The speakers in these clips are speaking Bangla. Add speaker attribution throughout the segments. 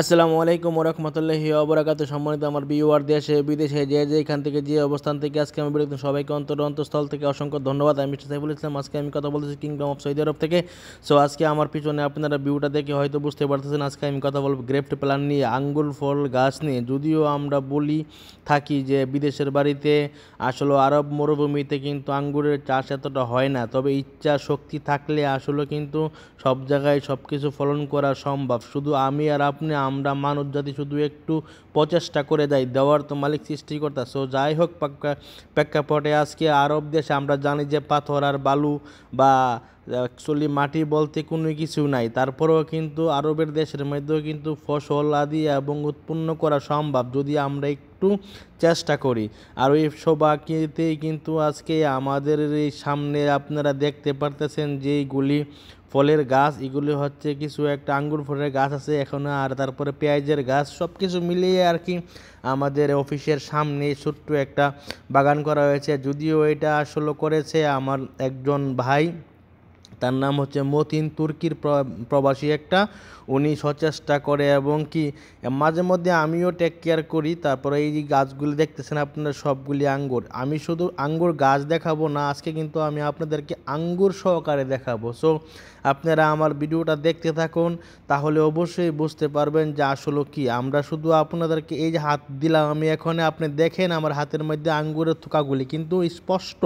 Speaker 1: আসসালামু আলাইকুম ওরহমতুল্লাহি অবরাকাত সম্মানিত আমার বিওয়ার দেশে বিদেশে যে যে এখান থেকে যে অবস্থান থেকে আজকে আমি বিরক্ত সবাইকে অন্তর অন্তঃস্থল থেকে অসংখ্য ধন্যবাদ আমি মিস্টার সাইফুল ইসলাম আজকে আমি কথা বলতেছি কিংডম অফ সৌদি আরব থেকে সো আজকে আমার পিছনে আপনারা ভিউটা দেখে হয়তো বুঝতে পারতেছেন আজকে আমি কথা বলবো গ্রেফট প্ল্যান নিয়ে আঙ্গুল ফল গাছ নিয়ে যদিও আমরা বলি থাকি যে বিদেশের বাড়িতে আসলে আরব মরুভূমিতে কিন্তু আঙ্গুরের চাষ এতটা হয় না তবে ইচ্ছা শক্তি থাকলে আসলে কিন্তু সব জায়গায় সব কিছু ফলন করা সম্ভব শুধু আমি আর আপনি আমরা মানব জাতি শুধু একটু প্রচেষ্টা করে দেয় দেওয়ার তো মালিক সৃষ্টিকর্তা সো যাই হোক প্রেক্ষাপটে আজকে আরব দেশে আমরা জানি যে পাথর আর বালু বা অ্যাকচুয়ালি মাটি বলতে কোনো কিছু নাই তারপরেও কিন্তু আরবের দেশের মধ্যেও কিন্তু ফসল আদি এবং উৎপন্ন করা সম্ভব যদি আমরা একটু চেষ্টা করি আর ওই সবাকিতেই কিন্তু আজকে আমাদের এই সামনে আপনারা দেখতে পারতেছেন যেইগুলি ফলের গাছ এগুলি হচ্ছে কিছু একটা আঙ্গুর ফলের গাছ আছে এখনও আর তারপরে পেঁয়াজের গাছ সব কিছু মিলিয়ে আর কি আমাদের অফিসের সামনে ছোট্ট একটা বাগান করা হয়েছে যদিও এটা আসলে করেছে আমার একজন ভাই তার নাম হচ্ছে মতিন তুর্কির প্রবাসী একটা উনি সচেষ্টা করে এবং কি মাঝে মধ্যে আমিও টেক কেয়ার করি তারপরে এই যে গাছগুলি দেখতেছেন আপনারা সবগুলি আঙ্গুর আমি শুধু আঙ্গুর গাছ দেখাবো না আজকে কিন্তু আমি আপনাদেরকে আঙ্গুর সহকারে দেখাবো সো আপনারা আমার ভিডিওটা দেখতে থাকুন তাহলে অবশ্যই বুঝতে পারবেন যে আসলে কি আমরা শুধু আপনাদেরকে এই যে হাত দিলাম আমি এখন আপনি দেখেন আমার হাতের মধ্যে আঙ্গুরের থোকাগুলি কিন্তু স্পষ্ট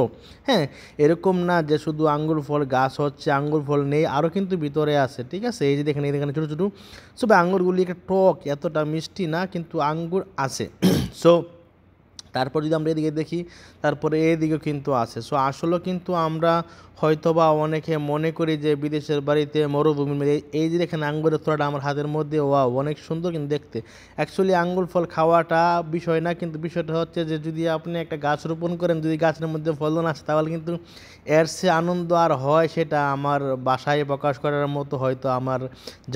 Speaker 1: হ্যাঁ এরকম না যে শুধু আঙ্গুর ফল গাছ হচ্ছে হচ্ছে আঙ্গুর ফল নেই আরও কিন্তু ভিতরে আছে ঠিক আছে এই যে দেখেন এখানে ছোটো ছোটো সব আঙ্গুরগুলি একটা টক এতটা মিষ্টি না কিন্তু আঙ্গুর আছে সো তারপর যদি আমরা এদিকে দেখি তারপরে এদিকে কিন্তু আছে সো আসলে কিন্তু আমরা হয়তোবা অনেকে মনে করি যে বিদেশের বাড়িতে মরুভূমির এই যে দেখেন আঙ্গুরের তোলাটা আমার হাতের মধ্যে ওয়া অনেক সুন্দর কিন্তু দেখতে অ্যাকচুয়ালি আঙ্গুর ফল খাওয়াটা বিষয় না কিন্তু বিষয়টা হচ্ছে যে যদি আপনি একটা গাছ রোপণ করেন যদি গাছের মধ্যে ফলন আসে তাহলে কিন্তু এর সে আনন্দ আর হয় সেটা আমার বাসায় প্রকাশ করার মতো হয়তো আমার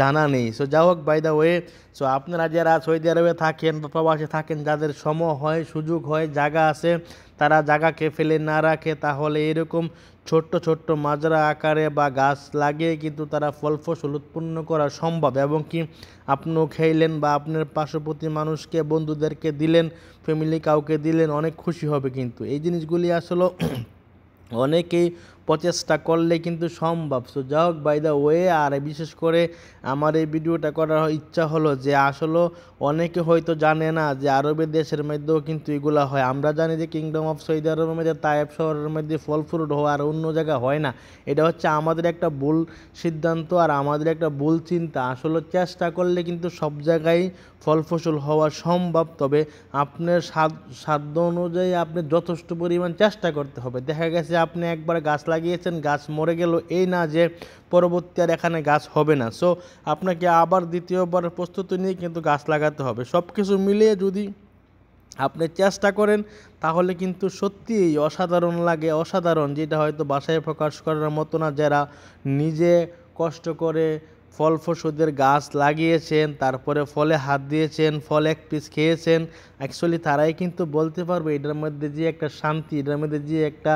Speaker 1: জানা নেই সো যা হোক বাই দ্য ওয়ে সো আপনারা যারা সৌদি আরবে থাকেন বা প্রবাসে থাকেন যাদের সময় হয় সুযোগ হয় জায়গা আছে তারা জায়গাকে ফেলে না রাখে তাহলে এরকম ছোট্ট ছোট্ট মাজরা আকারে বা গাছ লাগিয়ে কিন্তু তারা ফল ফসল উৎপন্ন করা সম্ভব এবং কি আপনিও খেলেন বা আপনার পার্শ্ববর্তী মানুষকে বন্ধুদেরকে দিলেন ফ্যামিলি কাউকে দিলেন অনেক খুশি হবে কিন্তু এই জিনিসগুলি আসলে অনেকেই প্রচেষ্টা করলে কিন্তু সম্ভব সো যা হোক বাই দ্য ওয়ে আর বিশেষ করে আমার এই ভিডিওটা করার ইচ্ছা হলো যে আসলে অনেকে হয়তো জানে না যে আরবের দেশের মধ্যেও কিন্তু এগুলো হয় আমরা জানি যে কিংডম অফ সৌদি আরবের মধ্যে তায়েব শহরের মধ্যে ফল ফ্রুট হওয়া আর অন্য জায়গায় হয় না এটা হচ্ছে আমাদের একটা ভুল সিদ্ধান্ত আর আমাদের একটা ভুল চিন্তা আসলে চেষ্টা করলে কিন্তু সব জায়গায় ফল ফসল হওয়া সম্ভব তবে আপনার সাধ্য অনুযায়ী আপনি যথেষ্ট পরিমাণ চেষ্টা করতে হবে দেখা গেছে আপনি একবার গাছ লাগিয়েছেন গাছ মরে গেল এই না যে পরবর্তী আর এখানে গাছ হবে না সো আপনাকে আবার দ্বিতীয়বার প্রস্তুতি নিয়ে কিন্তু গাছ লাগাতে হবে সব কিছু মিলিয়ে যদি আপনি চেষ্টা করেন তাহলে কিন্তু সত্যিই অসাধারণ লাগে অসাধারণ যেটা হয়তো বাসায় প্রকাশ করার মতো না যারা নিজে কষ্ট করে ফল ফসুদের গাছ লাগিয়েছেন তারপরে ফলে হাত দিয়েছেন ফল এক পিস খেয়েছেন অ্যাকচুয়ালি তারাই কিন্তু বলতে পারবে এটার মধ্যে যে একটা শান্তি এটার মধ্যে যে একটা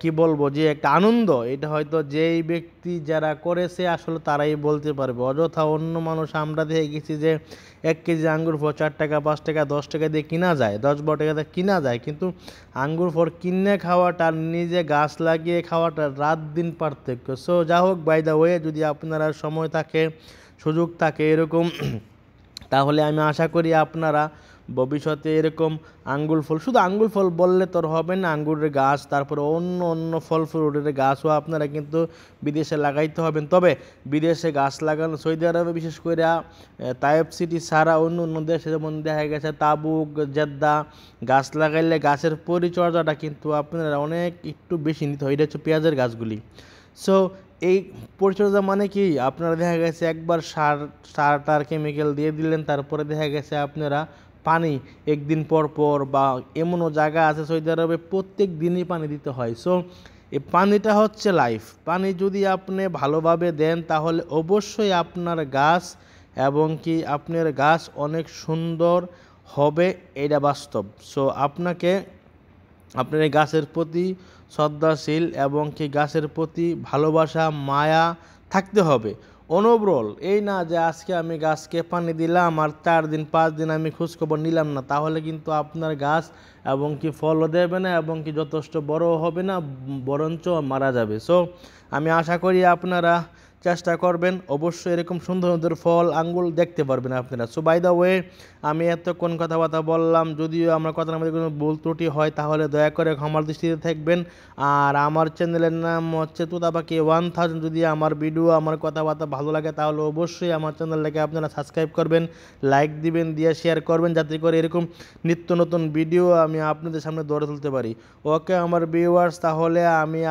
Speaker 1: কি বলবো যে একটা আনন্দ এটা হয়তো যেই ব্যক্তি যারা করেছে আসলে তারাই বলতে পারবে অযথা অন্য মানুষ আমরা দেখে গেছি যে এক কেজি আঙ্গুর ফল চার টাকা পাঁচ টাকা দশ টাকা দিয়ে কিনা যায় দশ বারো টাকা দিয়ে কিনা যায় কিন্তু আঙ্গুর ফল কিনে খাওয়াটা নিজে গাছ লাগিয়ে খাওয়াটা রাত দিন পার্থক্য সো যা হোক বাই দা ওয়ে যদি আপনারা সময় সময় থাকে সুযোগ থাকে এরকম তাহলে আমি আশা করি আপনারা ভবিষ্যতে এরকম আঙ্গুল ফল শুধু আঙ্গুল ফল বললে তোর হবে না আঙ্গুরের গাছ তারপরে অন্য অন্য ফল ফ্রুটের গাছও আপনারা কিন্তু বিদেশে লাগাইতে হবেন তবে বিদেশে গাছ লাগানো সৌদি আরবে বিশেষ করে তায়েব সিটি সারা অন্য অন্য দেশে যেমন দেখা গেছে তাবুক জেদ্দা গাছ লাগাইলে গাছের পরিচর্যাটা কিন্তু আপনারা অনেক একটু বেশি নিতে হয় এটা হচ্ছে পেঁয়াজের গাছগুলি সো এই পরিচর্যা মানে কি আপনারা দেখা গেছে একবার সার সার টার কেমিক্যাল দিয়ে দিলেন তারপরে দেখা গেছে আপনারা পানি একদিন পর পর বা এমনও জায়গা আছে সৌদি আরবে প্রত্যেক দিনই পানি দিতে হয় সো এই পানিটা হচ্ছে লাইফ পানি যদি আপনি ভালোভাবে দেন তাহলে অবশ্যই আপনার গাছ এবং কি আপনার গাছ অনেক সুন্দর হবে এটা বাস্তব সো আপনাকে আপনার এই গাছের প্রতি শ্রদ্ধাশীল এবং কি গাছের প্রতি ভালোবাসা মায়া থাকতে হবে অনবরল এই না যে আজকে আমি গাছকে পানি দিলাম আর চার দিন পাঁচ দিন আমি খোঁজখবর নিলাম না তাহলে কিন্তু আপনার গাছ এবং কি ফলও দেবে না এবং কি যথেষ্ট বড় হবে না বরঞ্চ মারা যাবে সো আমি আশা করি আপনারা চেষ্টা করবেন অবশ্যই এরকম সুন্দর সুন্দর ফল আঙ্গুল দেখতে পারবেন আপনারা সো বাই দ্য ওয়ে আমি এতক্ষণ কথাবার্তা বললাম যদিও আমার কথার মধ্যে কোনো ভুল ত্রুটি হয় তাহলে দয়া করে ক্ষমার দৃষ্টিতে থাকবেন আর আমার চ্যানেলের নাম হচ্ছে তুতাপাকি ওয়ান থাউজেন্ড যদি আমার ভিডিও আমার কথাবার্তা ভালো লাগে তাহলে অবশ্যই আমার চ্যানেলটাকে আপনারা সাবস্ক্রাইব করবেন লাইক দিবেন দিয়ে শেয়ার করবেন যাতে করে এরকম নিত্য নতুন ভিডিও আমি আপনাদের সামনে ধরে তুলতে পারি ওকে আমার ভিউয়ার্স তাহলে আমি